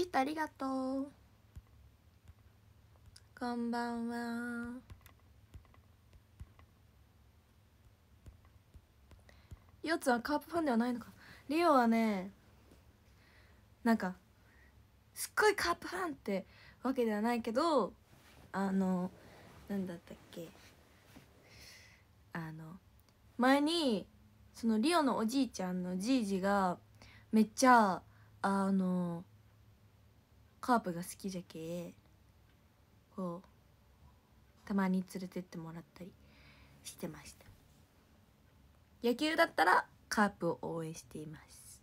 ギフトありがとうこんばんはヨツはカープファンではないのかリオはねなんかすっごいカープファンってわけではないけどあのなんだったっけあの前にそのリオのおじいちゃんのじいじがめっちゃあのカープが好きじゃけこうたまに連れてってもらったりしてました野球だったらカープを応援しています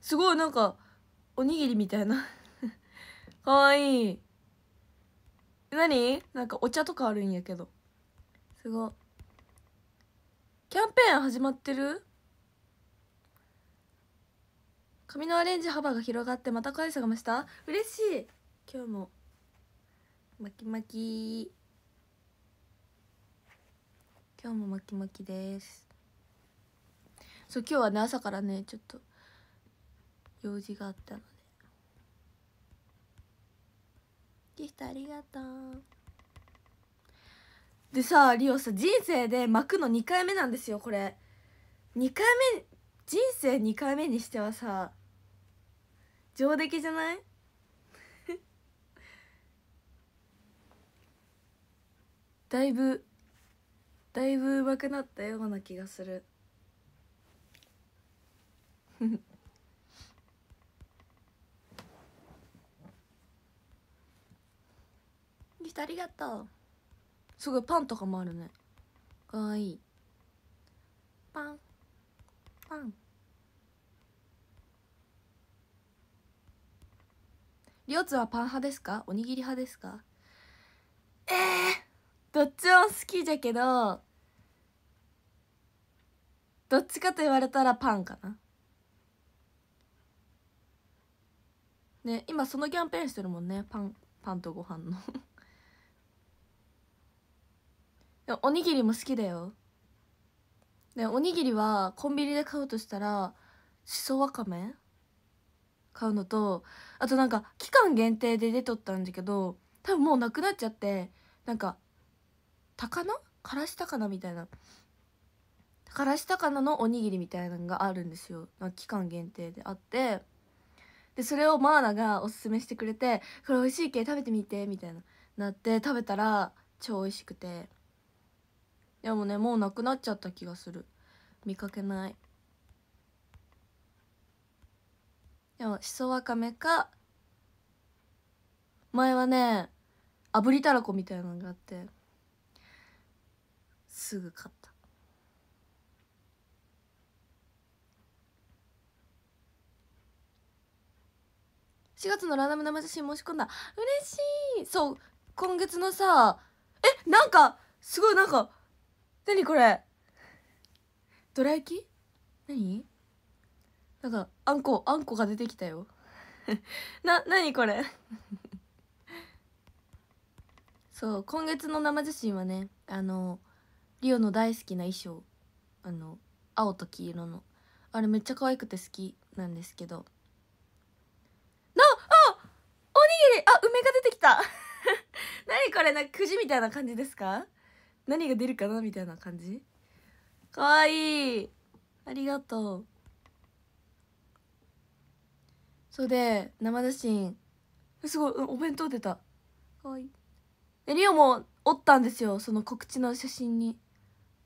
すごいなんかおにぎりみたいな かわいい何なんかお茶とかあるんやけどすごいキャンペーン始まってる髪のアレンジ幅が広がってまた返しがました嬉しい今日も巻き巻き今日も巻き巻きですそう今日はね朝からねちょっと用事があったのでギフトありがとうでさあリオさ人生で巻くの2回目なんですよこれ2回目人生2回目にしてはさ上出来じゃない だいぶだいぶ上手くなったような気がする ギフトありがとうすごいパンとかもあるねかわいいパンパンりょうつはパン派ですかおにぎり派ですかえー、どっちも好きじゃけどどっちかと言われたらパンかなね今そのキャンペーンしてるもんねパンパンとご飯の おにぎりも好きだよおにぎりはコンビニで買うとしたらしそわかめ買うのとあとなんか期間限定で出とったんだけど多分もうなくなっちゃってなんか高菜からし高菜みたいなからし高菜のおにぎりみたいなのがあるんですよ期間限定であってでそれをマーナがおすすめしてくれて「これ美味しいけ食べてみて」みたいななって食べたら超美味しくてでもねもうなくなっちゃった気がする見かけないでもしそわかめか前はね炙りたらこみたいなのがあってすぐ買った4月のランダム生写真申し込んだ嬉しいそう今月のさえなんかすごいなんか何これどら焼き何なんかあんこあんこが出てきたよ な何これそう今月の生写真はねあのリオの大好きな衣装あの青と黄色のあれめっちゃ可愛くて好きなんですけどなあおにぎりあ梅が出てきた何 これなんかくじみたいな感じですか何が出るかなみたいな感じかわいいありがとうそれで生写真すごいお弁当出たはいえリオもおったんですよその告知の写真に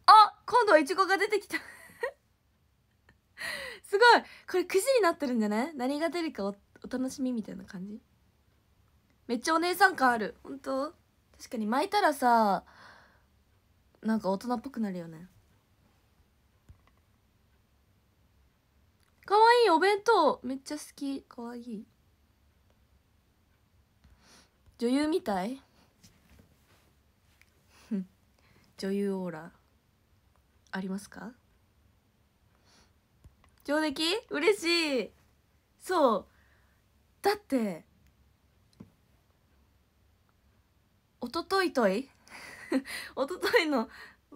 あ今度はいちごが出てきた すごいこれ9時になってるんじゃない何が出るかお楽しみみたいな感じめっちゃお姉さん感ある本当確かに巻いたらさなんか大人っぽくなるよねかわいいお弁当めっちゃ好きかわいい女優みたい女優オーラありますか上出来嬉しいそうだっておとといとい おとといの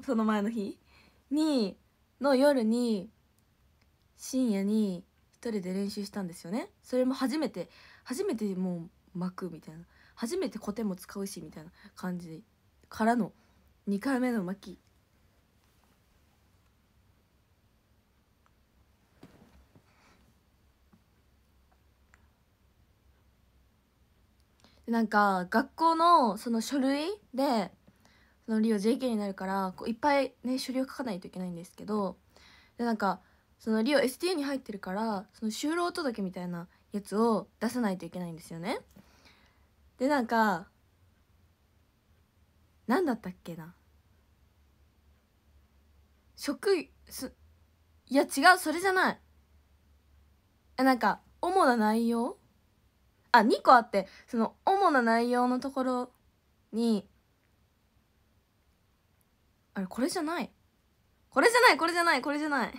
その前の日にの夜に深夜に2人で練習したんですよねそれも初めて初めてもう巻くみたいな初めてコテも使うしみたいな感じからの2回目の巻きなんか学校のその書類でそのリオ JK になるからこういっぱいね書類を書かないといけないんですけどでなんかそのリオ STU に入ってるからその就労届みたいなやつを出さないといけないんですよねでなんか何だったっけな職すいや違うそれじゃないえなんか主な内容あ2個あってその主な内容のところにあれこれじゃないこれじゃないこれじゃないこれじゃない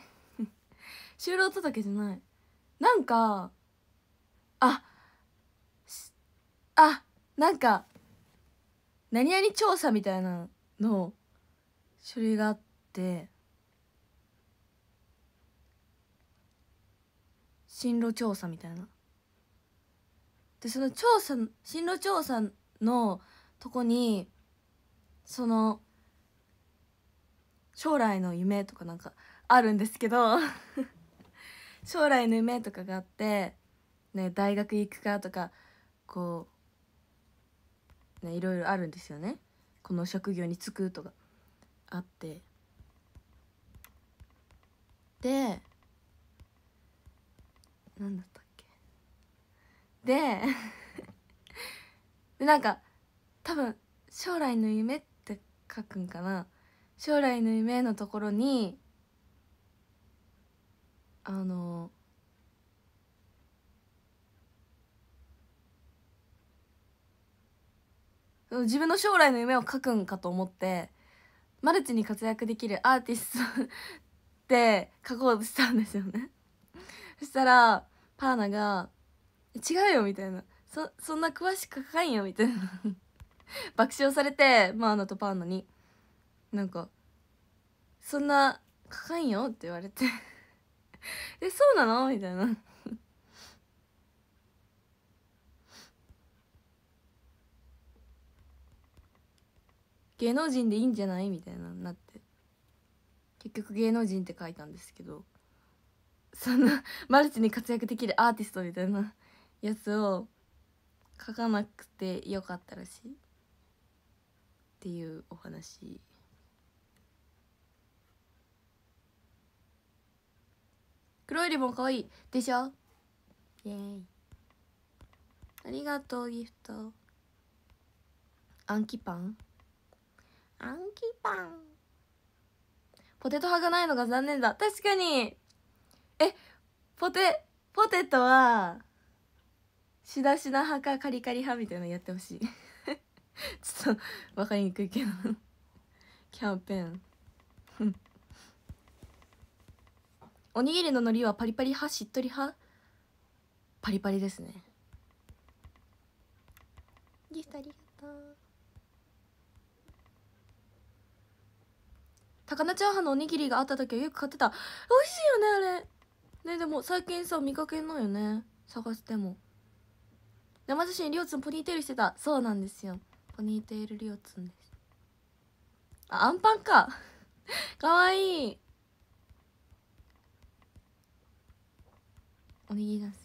就労届じゃないなんかああなんか何々調査みたいなの書類があって進路調査みたいなでその調査進路調査のとこにその将来の夢とかなんかあるんですけど将来の夢とかがあって、ね、大学行くかとかこう、ね、いろいろあるんですよねこの職業に就くとかあってで何だったっけででなんか多分将来の夢って書くんかな将来の夢のところにあの自分の将来の夢を書くんかと思ってマルチに活躍できるアーティストって書こうとしたんですよね そしたらパーナが「違うよ」みたいな「そそんな詳しく書かんよ」みたいな 爆笑されてマーナとパーナになんか「そんな書かんよ」って言われて。えそうなのみたいな芸能人でいいんじゃないみたいななって結局芸能人って書いたんですけどそんなマルチに活躍できるアーティストみたいなやつを書かなくてよかったらしいっていうお話黒いリボンかわいいでしょイエーイありがとうギフトあんきパンあんきパンポテト派がないのが残念だ確かにえポテポテトはしだしだ派かカリカリ派みたいなのやってほしい ちょっと分かりにくいけどキャンペーンおにぎりの海苔はパリパリ派しっとり派パリパリですねギフトありがとう高菜チャーハンのおにぎりがあった時はよく買ってた美味しいよねあれねでも最近さ見かけないよね探しても生写真りょうつんポニーテールしてたそうなんですよポニーテールりょうつんですあアンパンか かわいいおにぎりダンス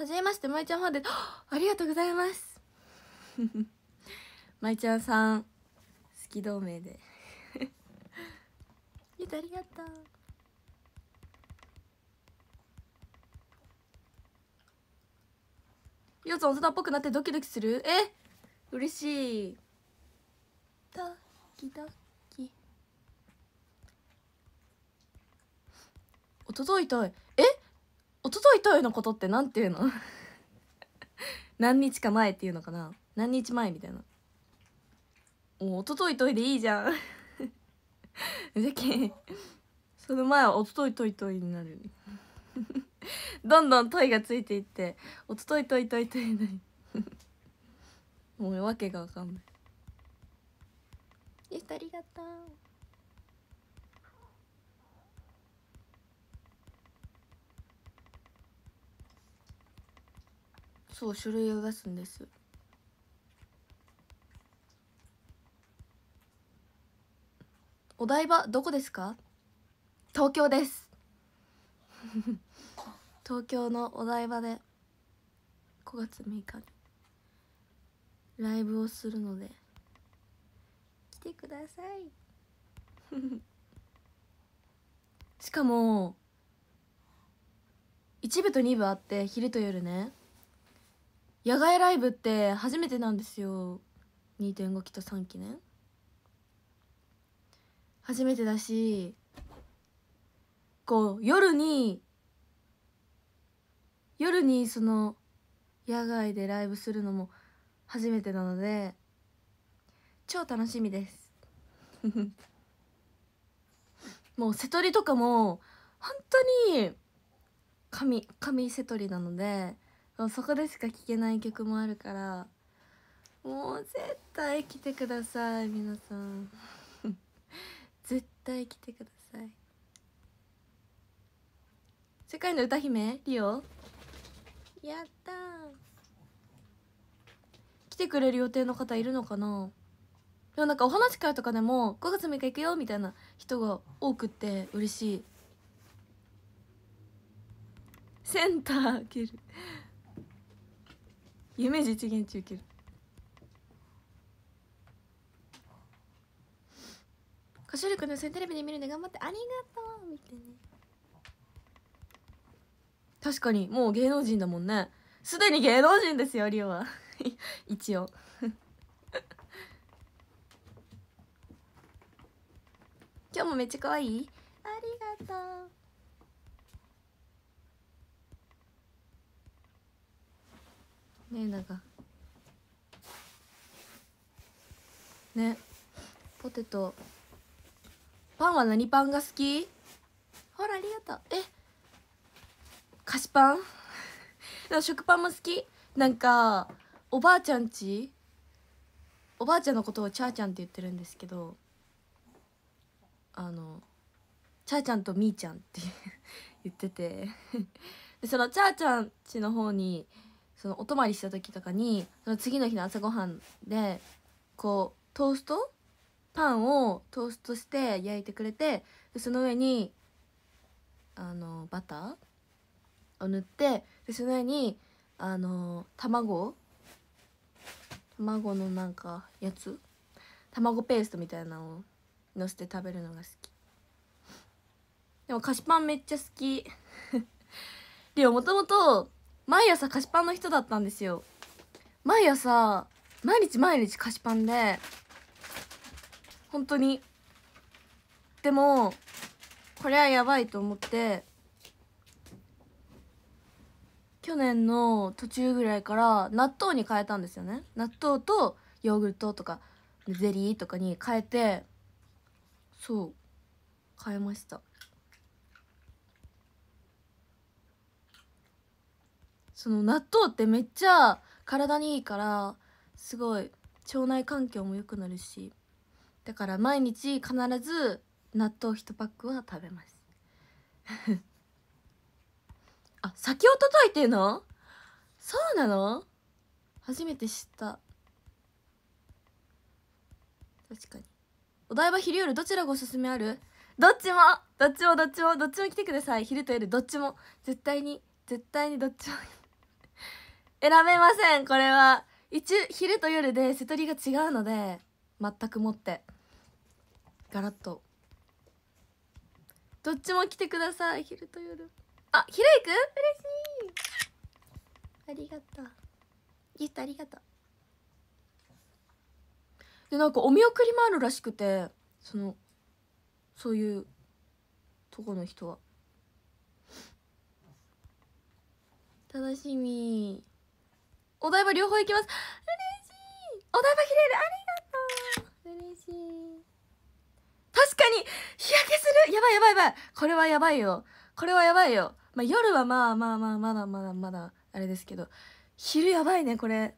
はじめましてまいちゃんファンでありがとうございますまい ちゃんさん好き同盟でゆうとありがとうゆうと大人っぽくなってドキドキするえ嬉しいドキドキおとといたいえおとといたいのことってなんていうの 何日か前っていうのかな何日前みたいなもうおとといといでいいじゃんぜひけその前はおとといといといになる どんどんといがついていっておとといといといといなり もうわけがわかんないギありがとうそう書類を出すんですお台場どこですか東京です 東京のお台場で5月6日ライブをするので来てください しかも1部と2部あって昼と夜ね野外ライブって初めてなんですよ2.5期と3期ね初めてだしこう夜に夜にその野外でライブするのも初めてなので超楽しみです もう瀬戸りとかも本当に神神瀬戸りなのでそこでしか聴けない曲もあるからもう絶対来てください皆さん。対来てください世界の歌姫リオやった来てくれる予定の方いるのかなでもなんかお話会とかでも5月6日行くよみたいな人が多くって嬉しいセンター受ける夢実現中受けるしくんのテレビで見るんで頑張ってありがとう見てね確かにもう芸能人だもんねすでに芸能人ですよリオは 一応 今日もめっちゃ可愛いありがとうねえんかねポテトパンは何パンが好きほらありがとうえ菓子パン 食パンも好きなんかおばあちゃんちおばあちゃんのことをチャーちゃんって言ってるんですけどあのチャーちゃんとみーちゃんって 言ってて でそのチャーちゃんちの方にそのお泊まりした時とかにその次の日の朝ごはんでこうトーストパンをトーストして焼いてくれてその上にあのバターを塗ってでその上にあの卵卵のなんかやつ卵ペーストみたいなのをのせて食べるのが好きでも菓子パンめっちゃ好きでも もともと毎朝菓子パンの人だったんですよ毎朝毎日毎日菓子パンで本当にでもこれはやばいと思って去年の途中ぐらいから納豆に変えたんですよね納豆とヨーグルトとかゼリーとかに変えてそう変えましたその納豆ってめっちゃ体にいいからすごい腸内環境も良くなるしだから毎日必ず納豆一パックは食べます あ先を叩いてんのそうなの初めて知った確かにお台場昼夜どちらがおすすめあるどっちもどっちもどっちもどっちも来てください昼と夜どっちも絶対に絶対にどっちも 選べませんこれは一昼と夜で瀬戸りが違うので全くもって。ガラッとどっちも来てください昼と夜あひろゆく嬉しいありがとうギフトありがとうでなんかお見送りもあるらしくてそのそういうとこの人は楽しみお台場両方行きます嬉しいお台場切れるありがとう嬉しい確かに日焼けするやばいやばいやばいこれはやばいよこれはやばいよ、まあ、夜はまあまあまあまだまだまだあれですけど昼やばいねこれ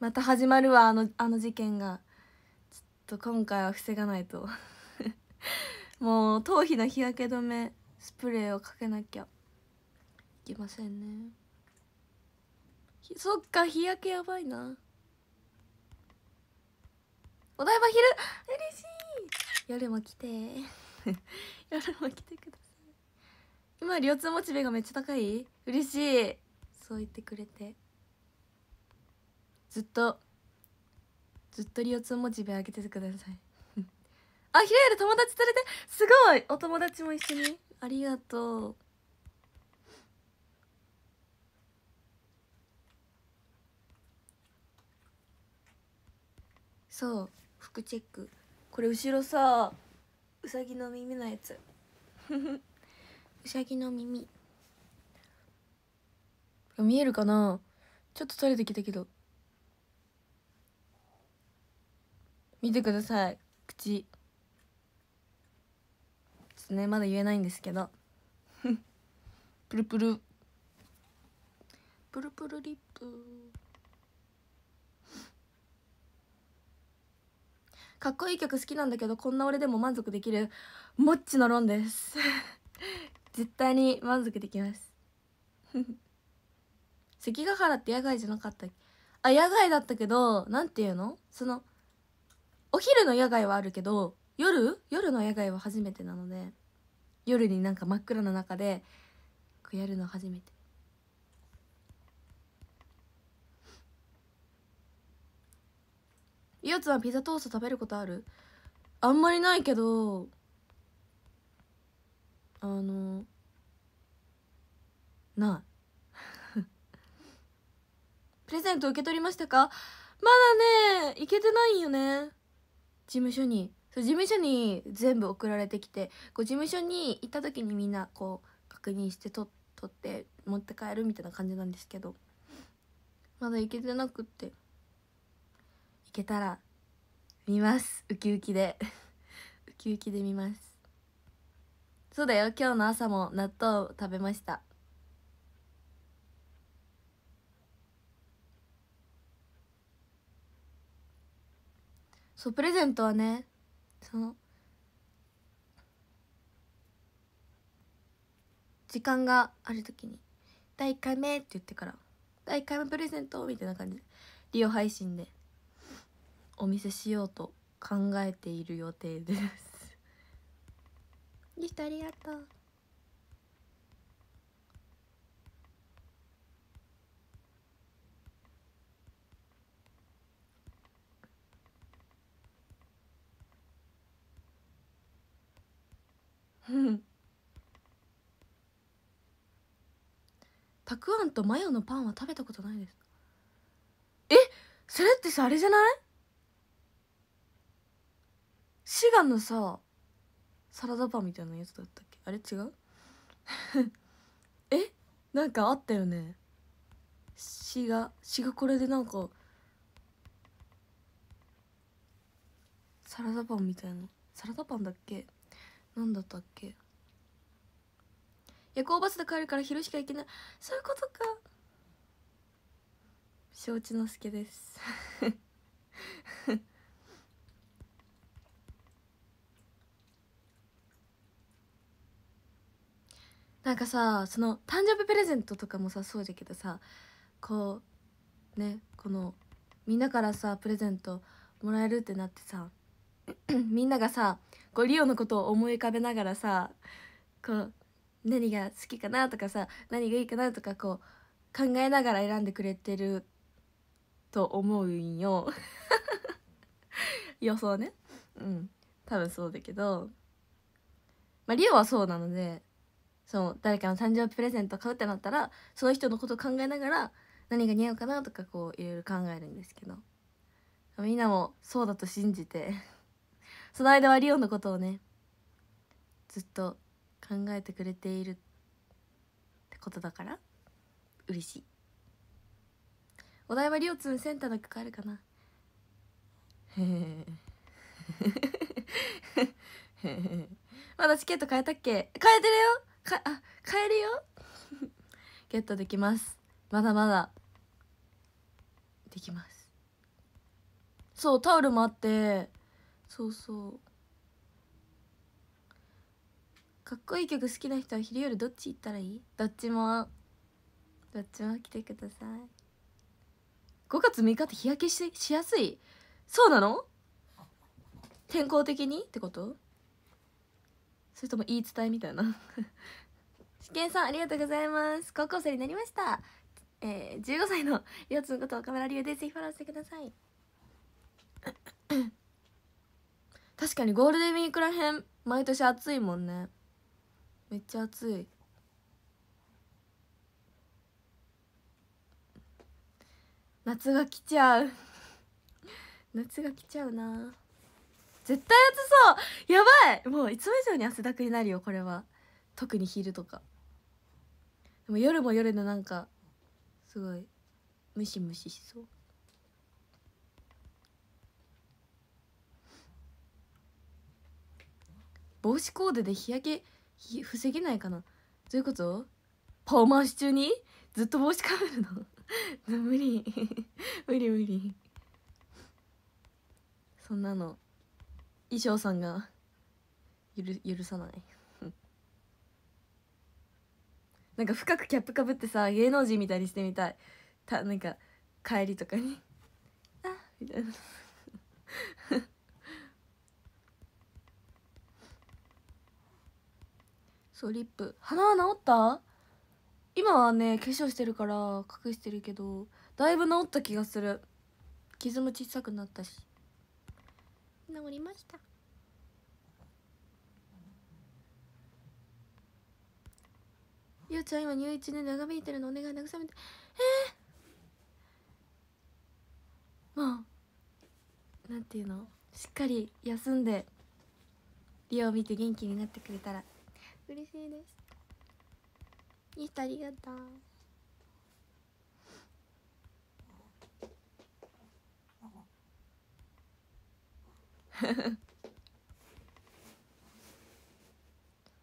また始まるわあのあの事件がちょっと今回は防がないともう頭皮の日焼け止めスプレーをかけなきゃいけませんねそっか日焼けやばいなお台場昼嬉しい夜も来て 夜も来てください今両通モチベがめっちゃ高い嬉しいそう言ってくれてずっとずっと両通モチベ上げててください あひらやる友達連れてすごいお友達も一緒にありがとうそう服チェックこれ後ろさうさぎの耳のやつ うさぎの耳見えるかなちょっと垂れてきたけど見てください口ちょっとねまだ言えないんですけど プルプルプルプルリップかっこいい曲好きなんだけどこんな俺でも満足できるもっちのロンです 絶対に満足できます 関ヶ原って野外じゃなかったあ野外だったけど何て言うのそのお昼の野外はあるけど夜夜の野外は初めてなので夜になんか真っ暗な中でやるの初めてゆうつはピザトースト食べることあるあんまりないけどあのない プレゼント受け取りましたかまだね行けてないよね事務所にそう事務所に全部送られてきてこう事務所に行った時にみんなこう確認して取って持って帰るみたいな感じなんですけどまだ行けてなくって。けたら見ますウキウキで ウキウキで見ますそうだよ今日の朝も納豆食べましたそうプレゼントはねその時間がある時に「第1回目」って言ってから「第1回目プレゼント」みたいな感じでリオ配信でお見せしようと考えている予定ですギフトありがとううん。たくあんとマヨのパンは食べたことないですえそれってさあれじゃない滋賀のさサラダパンみたいなやつだったっけあれ違う えなんかあったよね滋賀滋賀これでなんかサラダパンみたいなサラダパンだっけなんだったっけ夜行バスで帰るから昼しか行けないそういうことか承知の助です なんかさその誕生日プレゼントとかもさそうだけどさこうねこのみんなからさプレゼントもらえるってなってさ みんながさこうリオのことを思い浮かべながらさこう何が好きかなとかさ何がいいかなとかこう考えながら選んでくれてると思うんよ 予想ねうん多分そうだけどまあリオはそうなのでそう誰かの誕生日プレゼント買うってなったらその人のこと考えながら何が似合うかなとかこういろいろ考えるんですけどみんなもそうだと信じて その間はリオのことをねずっと考えてくれているってことだから嬉しいお題はリオツンセンターの区あるかなへまだチケット買えたっけ買えてるよかあ買えるよ ゲットできますまだまだできますそうタオルもあってそうそうかっこいい曲好きな人は昼夜どっち行ったらいいどっちもどっちも来てください5月6日って日焼けししやすいそうなの天候的にってことそれとも言い伝えみたいな 試験さんありがとうございます高校生になりましたえー、15歳のりつんこと岡村りゅですぜひフォローしてください 確かにゴールデンウィークらへん毎年暑いもんねめっちゃ暑い夏が来ちゃう 夏が来ちゃうな絶対暑そうやばいもういつも以上に汗だくになるよこれは特に昼とかでも夜も夜のなんかすごいムシムシしそう帽子コーデで日焼け防げないかなどういうことパフォーマンス中にずっと帽子かぶるの 無理無理無理そんなの衣装さんがゆる許さない なんか深くキャップかぶってさ芸能人みたいにしてみたいたなんか帰りとかに「あみたいな そうリップ鼻は治った今はね化粧してるから隠してるけどだいぶ治った気がする傷も小さくなったし治りましたゆうちゃん今入一で長引いてるのお願い慰めてえー、もうなんていうのしっかり休んでリオを見て元気になってくれたら嬉しいですイースありがとう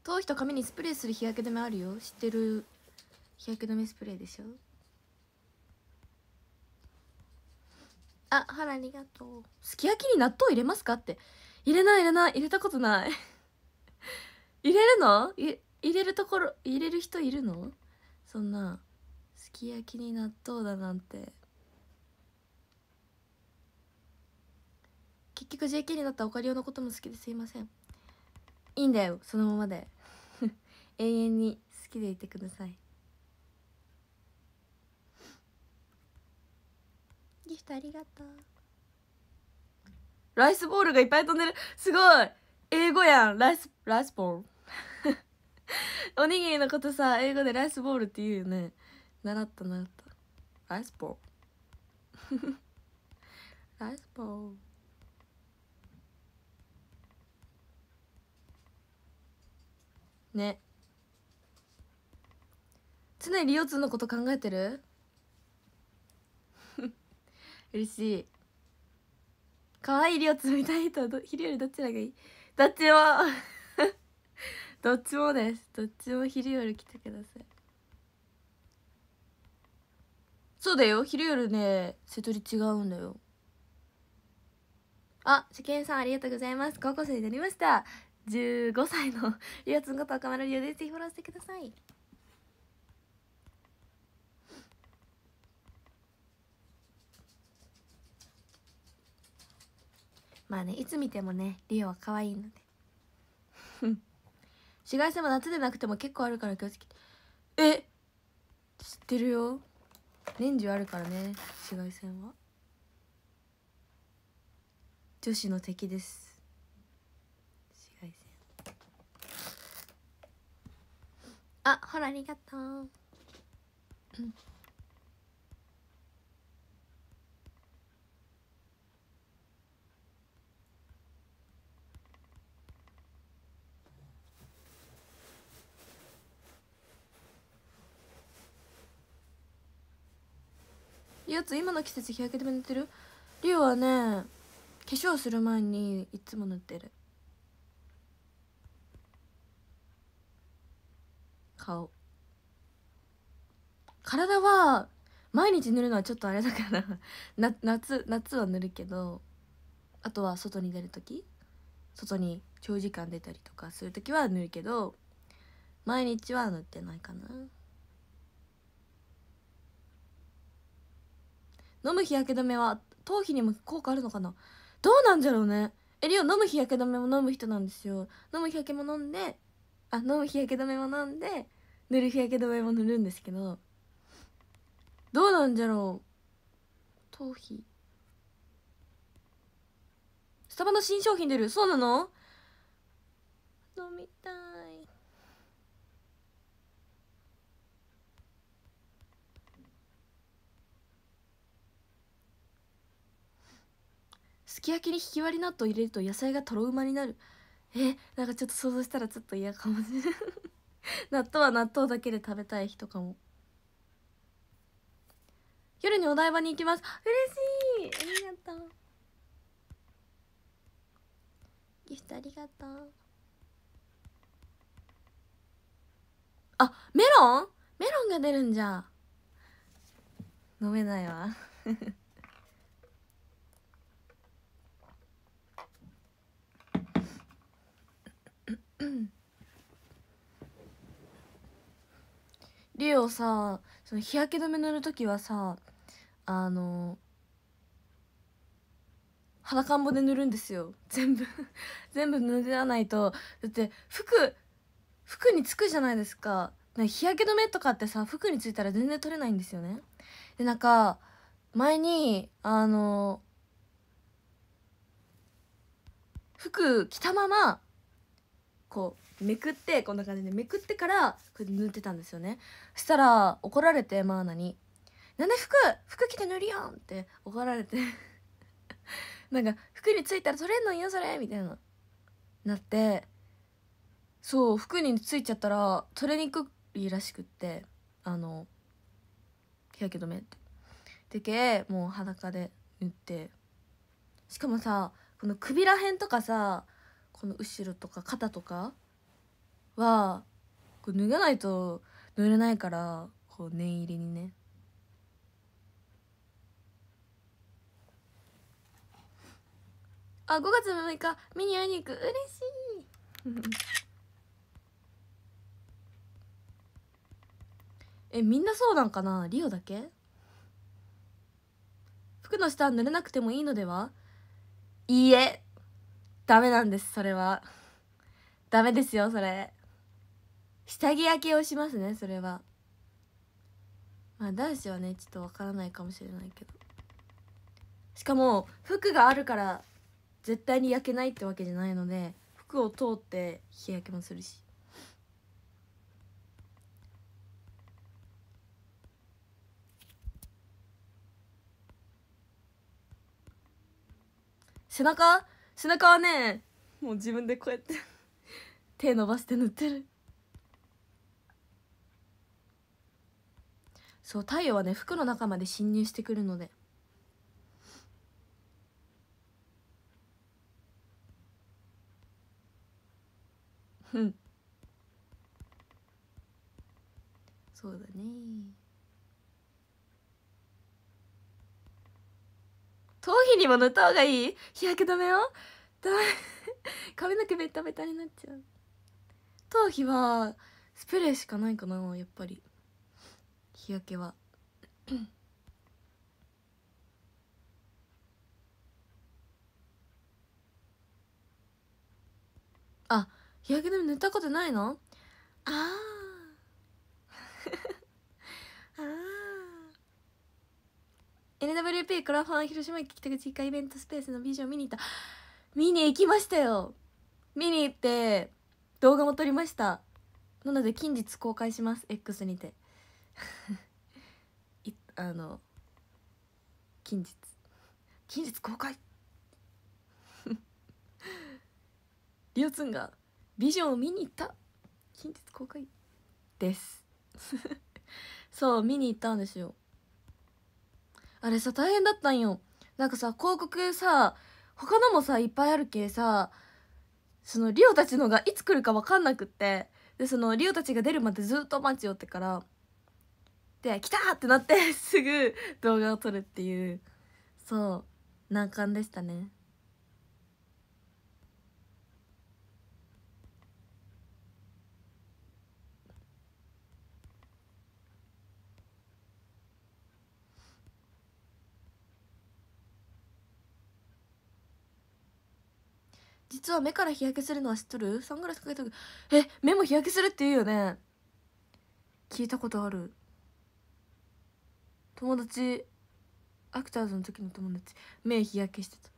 頭皮と髪にスプレーする日焼け止めあるよ知ってる日焼け止めスプレーでしょあハラありがとうすき焼きに納豆入れますかって入れない入れない入れたことない 入れるのい入れるところ入れる人いるのそんなすき焼きに納豆だなんて結局 JK になったオカリオのことも好きですいませんいいんだよそのままで 永遠に好きでいてくださいギフトありがとうライスボールがいっぱい飛んでるすごい英語やんライスライスボール おにぎりのことさ英語でライスボールって言うよね習った習ったライスボール ライスボールね常にリオツんのこと考えてる 嬉しい可愛いリオツんみたい人は昼よりどちらがいいどっちも どっちもですどっちも昼夜来てくださいそうだよ昼夜ね瀬戸り違うんだよあ初見さんありがとうございます高校生になりました15歳のりゅつんこと岡村りゅですぜひフォローしてくださいまあねいつ見てもねりおは可愛いので紫外線も夏でなくても結構あるから気をつけてえ知ってるよ年中あるからね紫外線は女子の敵ですあほらありがとう、うやつ今の季節日焼け止め塗ってるリオはね化粧する前にいつも塗ってる顔体は毎日塗るのはちょっとあれだから な夏夏は塗るけどあとは外に出る時外に長時間出たりとかする時は塗るけど毎日は塗ってないかな飲む日焼け止めは頭皮にも効果あるのかなどうなんじゃろうねえりょ飲む日焼け止めも飲む人なんですよ飲む日焼けも飲んであ飲む日焼け止めも飲んで塗る日焼け止めも塗るんですけどどうなんじゃろう頭皮スタバの新商品出るそうなの飲みたいすき焼きにひきわり納豆入れると野菜がとろうまになるえなんかちょっと想像したらちょっと嫌かもしれない納豆は納豆だけで食べたい人かも夜にお台場に行きます嬉しいありがとうギフトありがとうあメロンメロンが出るんじゃ飲めないわリオさその日焼け止め塗る時はさあの裸んぼで塗るんですよ 全部全部塗らないとだって服服につくじゃないですか日焼け止めとかってさ服についたら全然取れないんですよねでなんか前にあの服着たままこうめくってこんな感じでめくってからこ塗ってたんですよねそしたら怒られてマーナに「なんで服服着て塗るやん!」って怒られて なんか服についたら取れんのよそれみたいななってそう服についちゃったら取れにくいらしくってあの日焼け止めってでけもう裸で塗ってしかもさこの首らへんとかさこの後ろとか肩とかはこう脱げないと濡れないからこう念入りにねあ5月6日見に会いに行く嬉しいえみんなそうなんかなリオだけ服の下濡れなくてもいいのではいいえダメなんですそれはダメですよそれ下着焼けをしますねそれはまあ男子はねちょっとわからないかもしれないけどしかも服があるから絶対に焼けないってわけじゃないので服を通って日焼けもするし背中背中はねもう自分でこうやって 手伸ばして塗ってるそう太陽はね服の中まで侵入してくるのでそうだね頭皮にも塗った方がいい日焼け止めを 髪の毛ベタベタになっちゃう頭皮はスプレーしかないかなやっぱり日焼けはあ日焼け止め塗ったことないのああ NWP クラファン広島駅北口一回イベントスペースのビジョン見に行った見に行きましたよ見に行って動画も撮りましたなので近日公開します X にて あの近日近日公開りおつんがビジョンを見に行った近日公開です そう見に行ったんですよあれさ、大変だったんよ。なんかさ、広告さ、他のもさ、いっぱいあるけさ、その、リオたちのがいつ来るかわかんなくって、で、その、リオたちが出るまでずっと待ちよってから、で、来たってなって、すぐ動画を撮るっていう、そう、難関でしたね。実は目から日焼けするのは知っとるサングラスかけとくえ目も日焼けするって言うよね聞いたことある友達アクターズの時の友達目日焼けしてた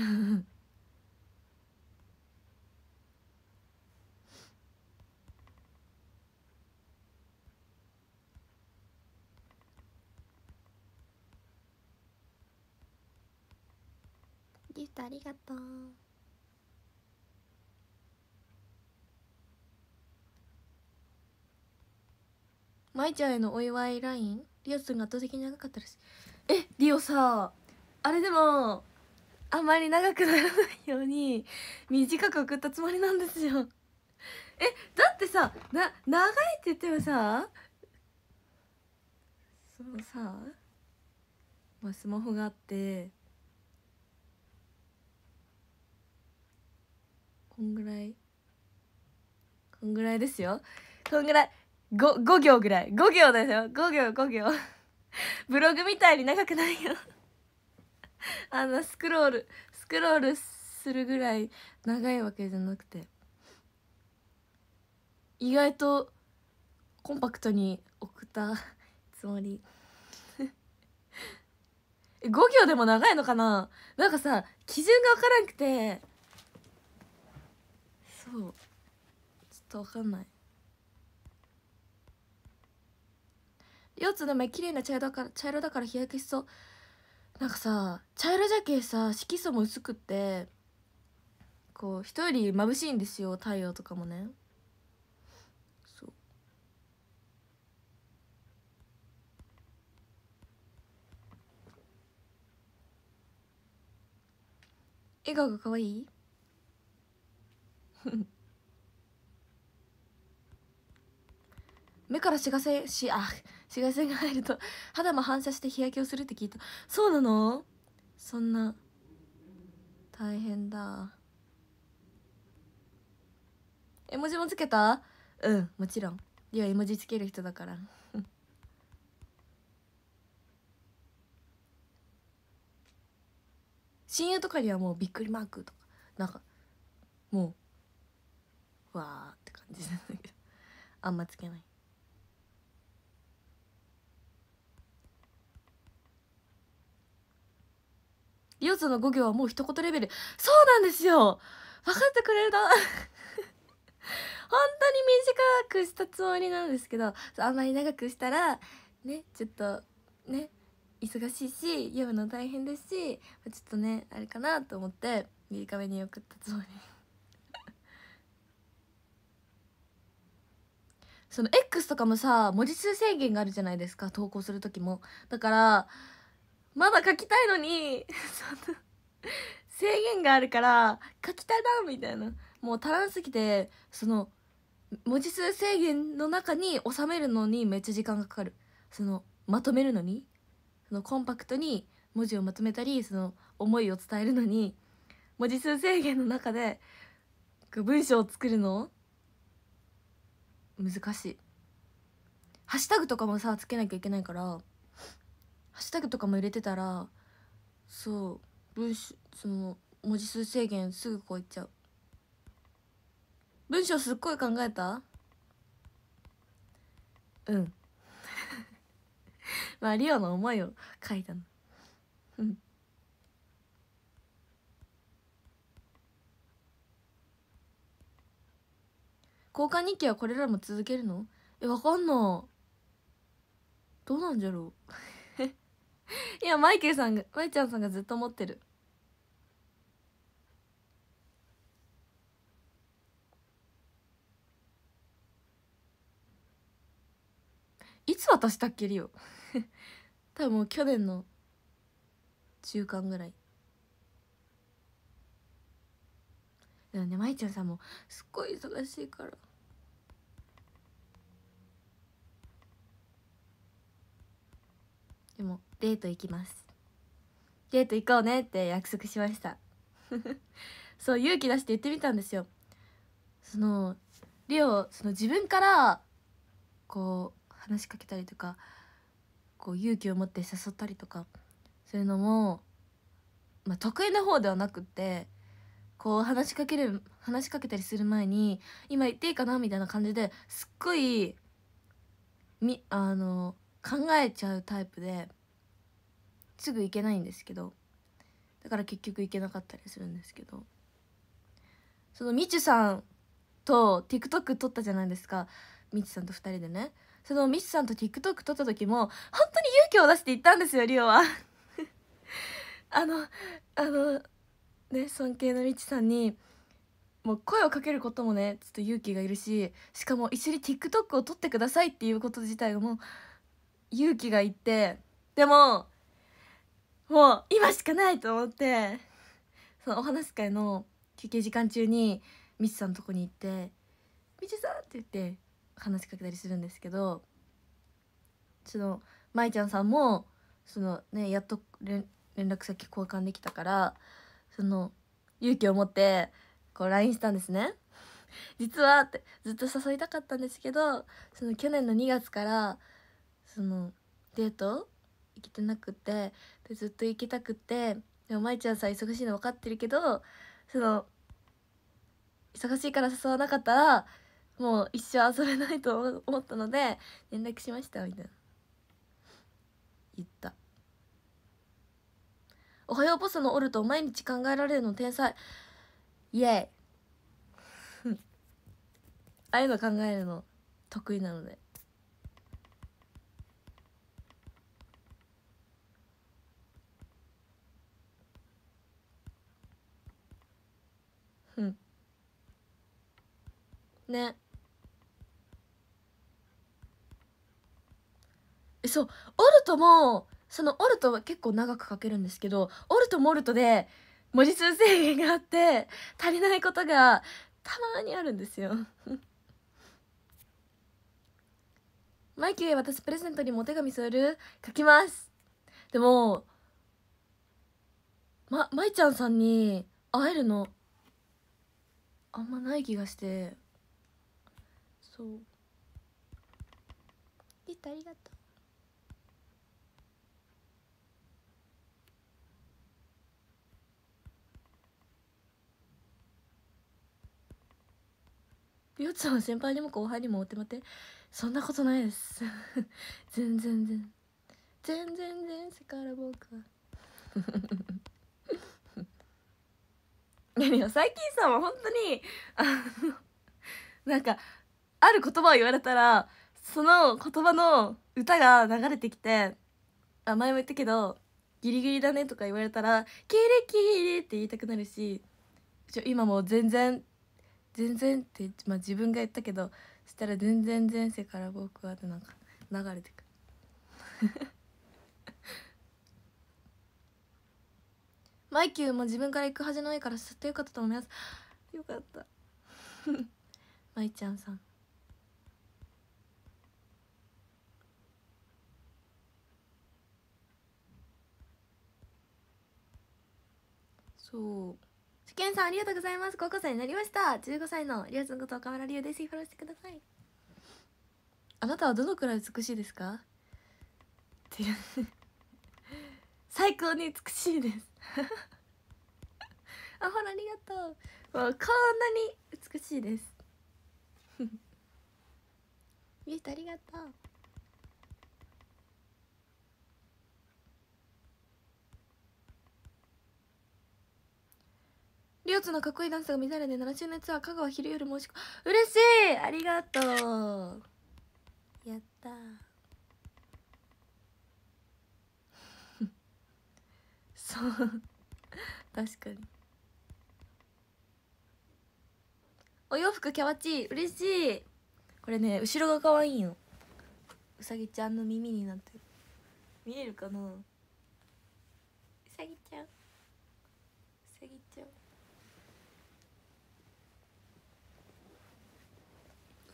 ギフトありがとう舞ちゃんへのお祝いラインリオさんが圧倒的に長かったらしいえリオさあれでもあまり長くならないように短く送ったつもりなんですよ えだってさな長いって言ってもさそのさ、まあ、スマホがあってこんぐらいこんぐらいですよこんぐらい 5, 5行ぐらい5行ですよ5行5行 ブログみたいに長くないよ あのスクロールスクロールするぐらい長いわけじゃなくて意外とコンパクトに送ったつもり5 行でも長いのかななんかさ基準が分からんくてそうちょっと分かんない四つの目綺麗な茶色だから茶色だから日焼けしそうなんかさ茶色じゃけさ色素も薄くってこう人より眩しいんですよ太陽とかもねそう笑顔が可愛い 目からしがせしあ紫外線が入ると肌も反射して日焼けをするって聞いたそうなのそんな大変だ絵文字もつけたうんもちろんりは絵文字つける人だから 親友とかにはもうびっくりマークとかなんかもうわーって感じなんだけどあんまつけないリオの5行はもう一言レベル。そうなんですよ分かってくれるな 本当に短くしたつもりなんですけどあんまり長くしたらねちょっとね忙しいし読むの大変ですしちょっとねあれかなと思って短めに送ったつもり その X とかもさ文字数制限があるじゃないですか投稿する時もだからまだ書きたいのに 制限があるから書きたいなみたいなもう足らんすぎてその文字数制限の中に収めるのにめっちゃ時間がかかるそのまとめるのにそのコンパクトに文字をまとめたりその思いを伝えるのに文字数制限の中で文章を作るの難しいハッシュタグとかもさつけなきゃいけないからハッシュタグとかも入れてたらそう文章その文字数制限すぐこういっちゃう文章すっごい考えたうん まあリオの思いを書いたのうん交換日記はこれらも続けるのえわかんないどうなんじゃろういやマイケルさんがマイちゃんさんがずっと持ってるいつ渡したっけリオ 多分もう去年の中間ぐらいでもねいちゃんさんもすっごい忙しいからでもデート行きますデート行こうねって約束しました そう勇気出して言ってみたんですよそのリオその自分からこう話しかけたりとかこう勇気を持って誘ったりとかそういうのも、まあ、得意な方ではなくってこう話しかける話しかけたりする前に今言っていいかなみたいな感じですっごいみあの考えちゃうタイプですぐ行けないんですけどだから結局行けなかったりするんですけどそのみちゅさんと TikTok 撮ったじゃないですかみちさんと2人でねそのみちさんと TikTok 撮った時も本当に勇気を出して行ったんですよリオは あのあのね尊敬のみちさんにもう声をかけることもねちょっと勇気がいるししかも一緒に TikTok を撮ってくださいっていうこと自体がもう勇気がいってでももう今しかないと思ってそのお話し会の休憩時間中にみちさんのとこに行って「みちさん!」って言って話しかけたりするんですけどその舞ちゃんさんもそのねやっと連絡先交換できたからその勇気を持ってこう LINE したんですね。実はってずっと誘いたかったんですけどその去年の2月からそのデート行けてなくてずっと行きたくてでも舞ちゃんさん忙しいの分かってるけどその忙しいから誘わなかったらもう一生遊べないと思ったので連絡しましたみたいな言った「おはようボス」のオルト毎日考えられるの天才イエイ ああいうの考えるの得意なので。うんねえそうオルトもそのオルトは結構長く書けるんですけどオルトもオルトで文字数制限があって足りないことがたまにあるんですよ マイキー私プレゼントにもお手紙添える書きますでもま、舞ちゃんさんに会えるのあんまない気がしてそうリタありがとうりょうちゃん先輩にも後輩にもおって手ってそんなことないです 全然全然全然全世界から僕は何よ最近さんは本当にあのなんかある言葉を言われたらその言葉の歌が流れてきてあ前も言ったけど「ギリギリだね」とか言われたら「ギリギリ」って言いたくなるしちょ今もう全然全然って、まあ、自分が言ったけどそしたら全然前世から僕はってなんか流れてくる。マイキューも自分から行くはずのないから知ってよかったと思いますよかったまいちゃんさんそう試験さんありがとうございます高校生になりました15歳のりょうさんこと岡村りゅうですフォローしてくださいあなたはどのくらい美しいですかって最高に美しいです あほらありがとうこんなに美しいです ゆうとありがとうリオツのかっこいいダンスが見られて7周年ツアー香川昼夜申し込嬉しいありがとうやったそう 確かにお洋服キャバチー嬉しいこれね後ろが可愛いのうさぎちゃんの耳になってる見えるかなうさぎちゃんうさぎちゃんう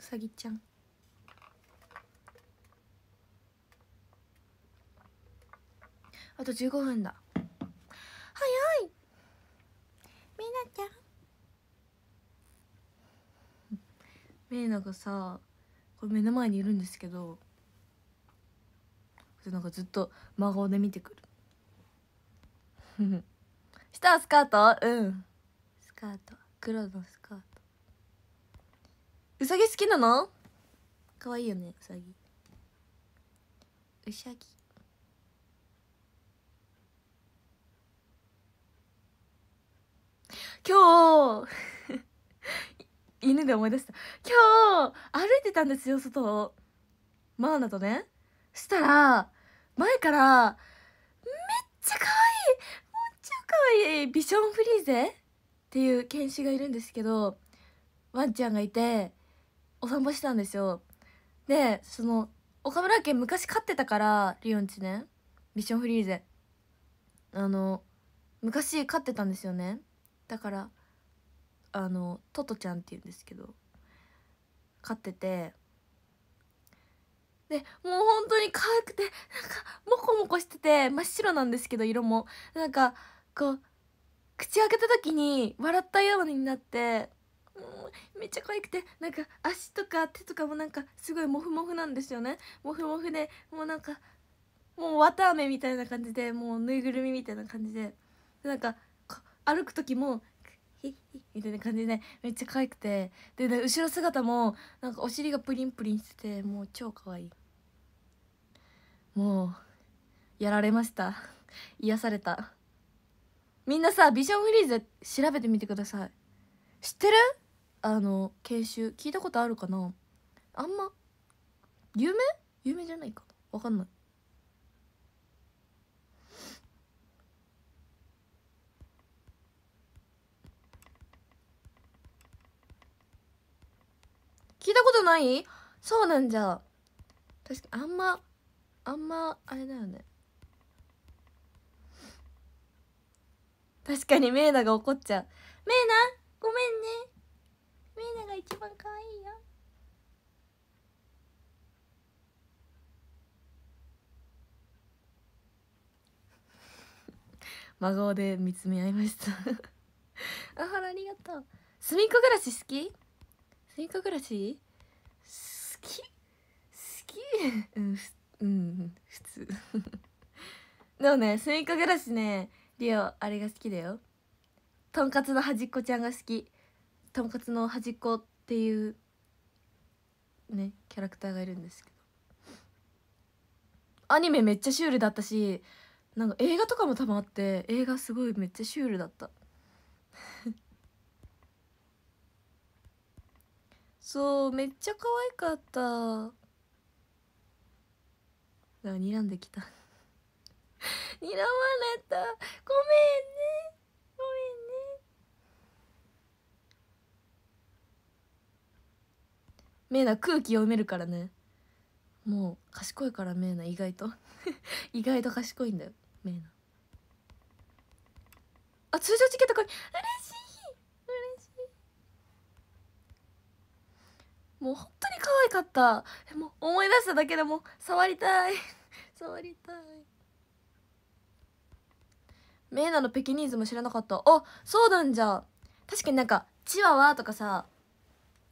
さぎちゃんあと15分だ早いみなちゃんみながさこれ目の前にいるんですけどなんかずっと真顔で見てくる 下はスカートうんスカート黒のスカートうさぎ好きなの可愛いよねうさぎうさぎ今日犬で思い出した今日歩いてたんですよ外をマーナとねしたら前からめっちゃ可愛いめっちゃ可愛いビションフリーゼっていう犬種がいるんですけどワンちゃんがいてお散歩したんですよでその岡村家昔飼ってたからリオンちねビションフリーゼあの昔飼ってたんですよねだからあのトトちゃんって言うんですけど飼っててでもう本当に可愛くてなんかモコモコしてて真っ白なんですけど色もなんかこう口開けた時に笑ったようになってうめっちゃ可愛くてなんか足とか手とかもなんかすごいモフモフなんですよねモフモフでもうなんかもう綿あめみたいな感じでもうぬいぐるみみたいな感じでなんか歩く時もみたいな感じで、ね、めっちゃ可愛くてで、ね、後ろ姿もなんかお尻がプリンプリンしててもう超可愛いもうやられました癒されたみんなさビジョンフリーズ調べてみてください知ってるあの研修聞いたことあるかなあんま有名有名じゃないかわかんない聞いたことないそうなんじゃ確かあんまあんまあれだよね確かにメイナが怒っちゃうメイナごめんねメイナが一番可愛いよ孫 で見つめ合いました あらありがとうすみっこ暮らし好きスイカ暮らし好き好き うんうん普通 でもねスイカ暮らしねリオあれが好きだよとんかつの端っこちゃんが好きとんかつの端っこっていうねキャラクターがいるんですけどアニメめっちゃシュールだったしなんか映画とかもたまって映画すごいめっちゃシュールだったそうめっちゃ可愛かったあ睨んできた 睨まれたごめんねごめんねメイナ空気読めるからねもう賢いからメイナ意外と 意外と賢いんだよメイナあ通常チケットこれ嬉しいもう本当に可愛かったもう思い出しただけでも触りたい 触りたいメイナのペキニーズも知らなかったあそうなんじゃ確かになんかチワワとかさ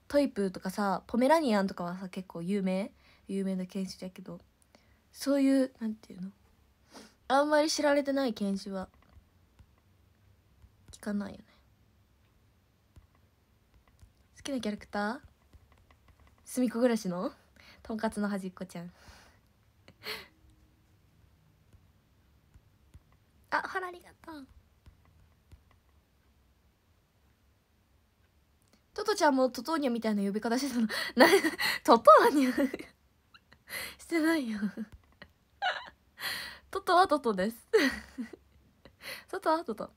トイプーとかさポメラニアンとかはさ結構有名有名な犬種だけどそういうなんていうのあんまり知られてない犬種は聞かないよね好きなキャラクターすみこ暮らしのとんかつの端っこちゃんあほらありがとうトトちゃんもトトーニャみたいな呼び方してたの なトトーニャしてないよ トトはトトです トトはトト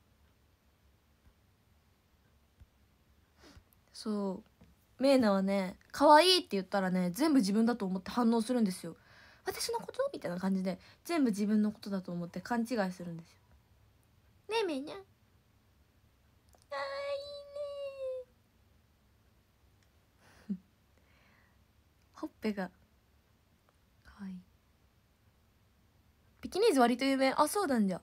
そうメーナはね可愛いって言ったらね全部自分だと思って反応するんですよ私のことみたいな感じで全部自分のことだと思って勘違いするんですよねえメーニャあーいいねほっぺがかわいいビキニーズ割と有名あそうなんじゃ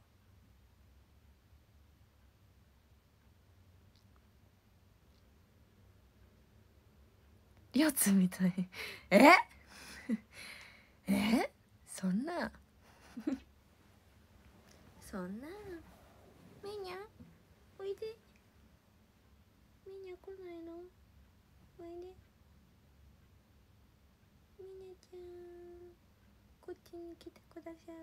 やつみたいえ えそんな そんなめにゃおいでめにゃ来ないのおいでみなちゃんこっちに来てください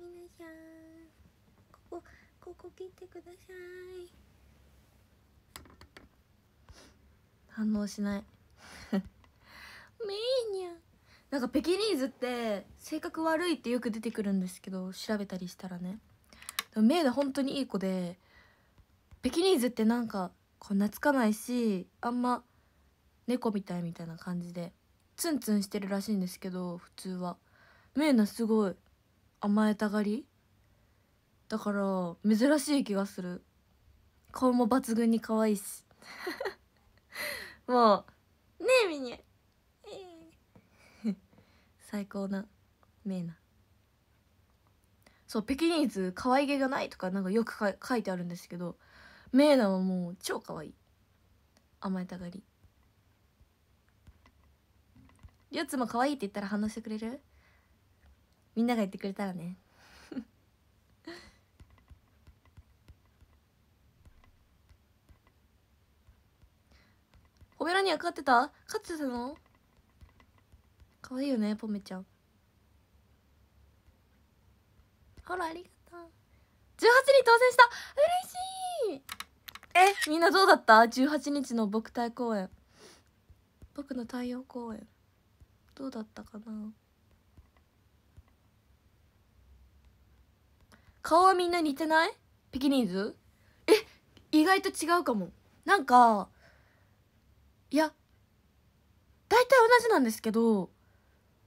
みなさんここここ来てください反応しないメイにゃなんかペキニーズって性格悪いってよく出てくるんですけど調べたりしたらねメイが本当にいい子でペキニーズってなんかこう懐かないしあんま猫みたいみたいな感じでツンツンしてるらしいんですけど普通はメイナすごい甘えたがりだから珍しい気がする顔も抜群に可愛いしもうねえミニ、最高なメーナそう北京ニーズ可愛げがないとかなんかよくか書いてあるんですけどメーナはもう超可愛い甘えたがりりょつも可愛いって言ったら反応してくれるみんなが言ってくれたらねポメラニア飼ってた飼ってたの可愛いよねポメちゃんほらありがとう18に当選した嬉しいえみんなどうだった18日の僕対公演僕の太陽公演どうだったかな顔はみんな似てないピキニーズえ意外と違うかもなんかいや大体同じなんですけど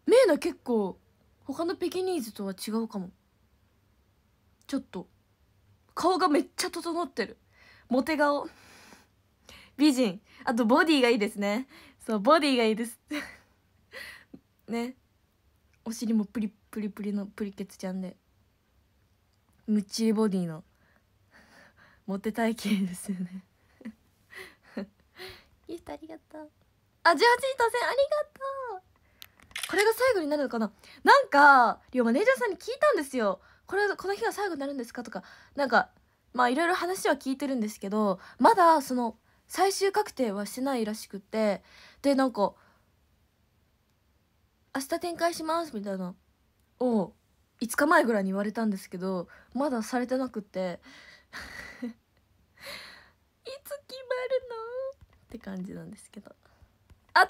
メイド結構他のペキニーズとは違うかもちょっと顔がめっちゃ整ってるモテ顔美人あとボディがいいですねそうボディがいいです ねお尻もプリプリプリのプリケツちゃんでムッチーボディのモテ体型ですよねギフトありがとうあ18人当選ありがとうこれが最後になるのかななんかリオマネージャーさんに聞いたんですよこれこの日が最後になるんですかとかなんかまあいろいろ話は聞いてるんですけどまだその最終確定はしてないらしくてでなんか「明日展開します」みたいなを5日前ぐらいに言われたんですけどまだされてなくて いつ決まるのって感じなんですけどあ当選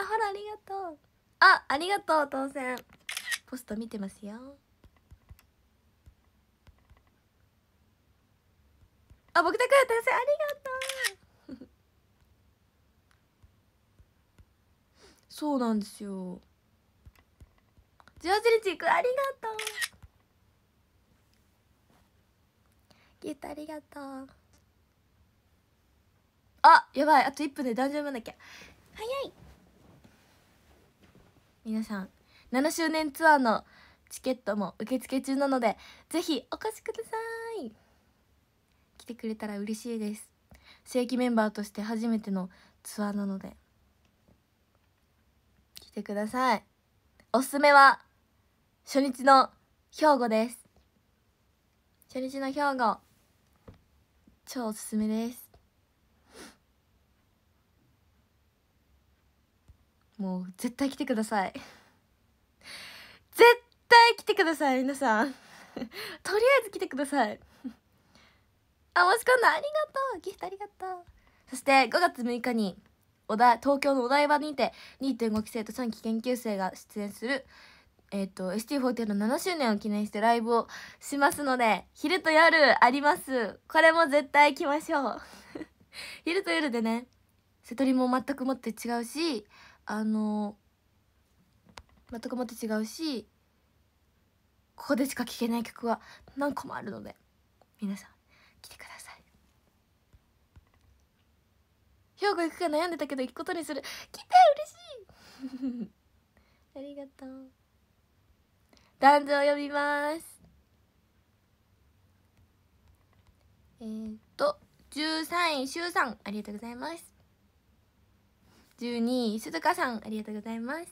ありがとうあほらありがとうあありがとう当選ポスト見てますよあ僕だから当選ありがとう そうなんですよジョ日行くありがとうギュッとありがとうあやばいあと1分で誕生日なきゃ早い皆さん7周年ツアーのチケットも受付中なのでぜひお越しください来てくれたら嬉しいです正規メンバーとして初めてのツアーなので来てくださいおすすめは初日の兵庫です初日の兵庫超おすすめですもう絶対来てください絶対来てください皆さんとりあえず来てくださいあもし今んありがとうギフトありがとうそして5月6日にお台東京のお台場にて2.5期生と3期研究生が出演するえっ、ー、と ST48 の7周年を記念してライブをしますので昼と夜ありますこれも絶対来ましょう 昼と夜でね瀬戸りも全くもって違うしあの全くもって違うしここでしか聴けない曲は何個もあるので皆さん来てください兵庫行くか悩んでたけど行くことにする来て嬉しい ありがとう男女を呼びますえっ、と13位周さんありがとうございます12位鈴鹿さんありがとうございます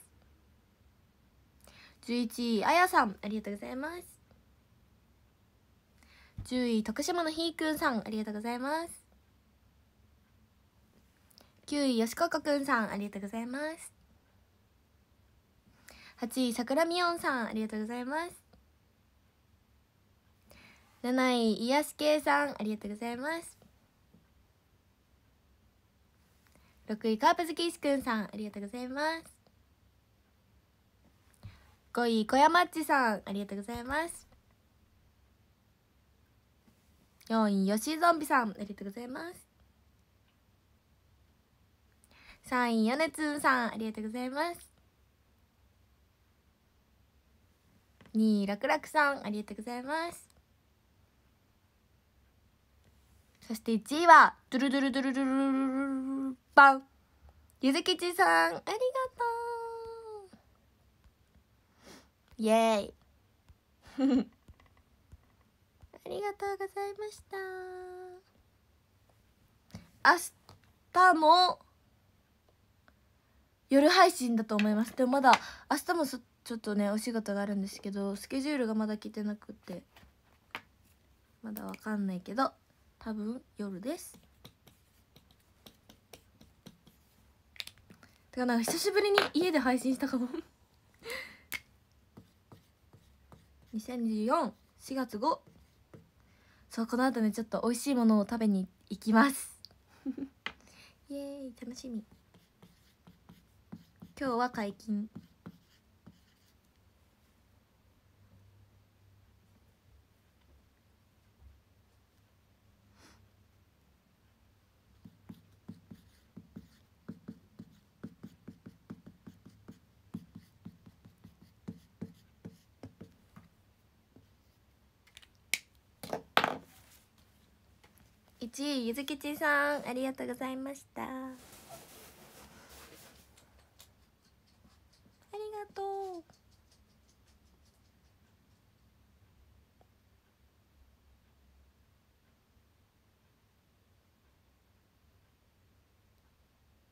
11位あやさんありがとうございます10位徳島のひーくんさんありがとうございます9位よしここくんさんありがとうございます8位さくらみおんさんありがとうございます7位癒し系さんありがとうございます6位カープ好きしくんさんありがとうございます5位小山っちさんありがとうございます4位よしゾンビさんありがとうございます3位ヨネツンさんありがとうございます2位らくらくさんありがとうございますそして1位はドゥルドゥルドゥルドゥルパンん。ゆずきちさん、ありがとう。イエーイ。ありがとうございました。明日も、夜配信だと思います。でもまだ、明日もちょっとね、お仕事があるんですけど、スケジュールがまだ来てなくて、まだわかんないけど、多分夜です。かなんか久しぶりに家で配信したかも20244月5そうこの後ねちょっと美味しいものを食べに行きます イエーイ楽しみ今日は解禁ちゆずきちさんありがとうございましたありがとう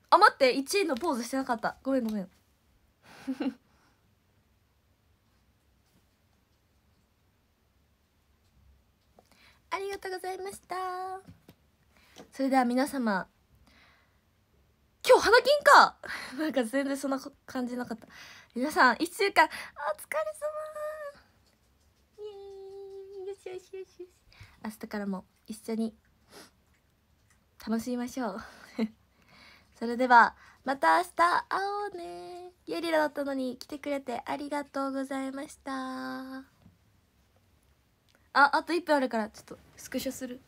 あ待って1位のポーズしてなかったごめんごめん ありがとうございましたそれでは皆様今日花金か なんか全然そんな感じなかった皆さん1週間お疲れ様よしよしよしよし明日からも一緒に楽しみましょう それではまた明日会おうねゆりらだったのに来てくれてありがとうございましたああと1分あるからちょっとスクショする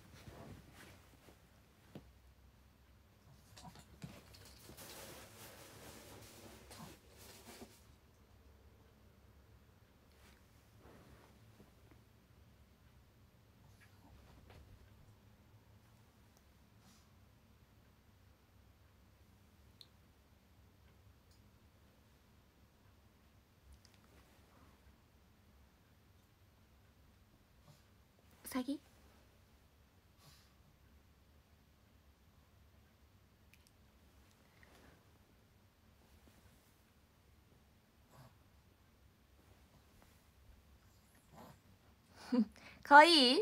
可わいい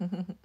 うん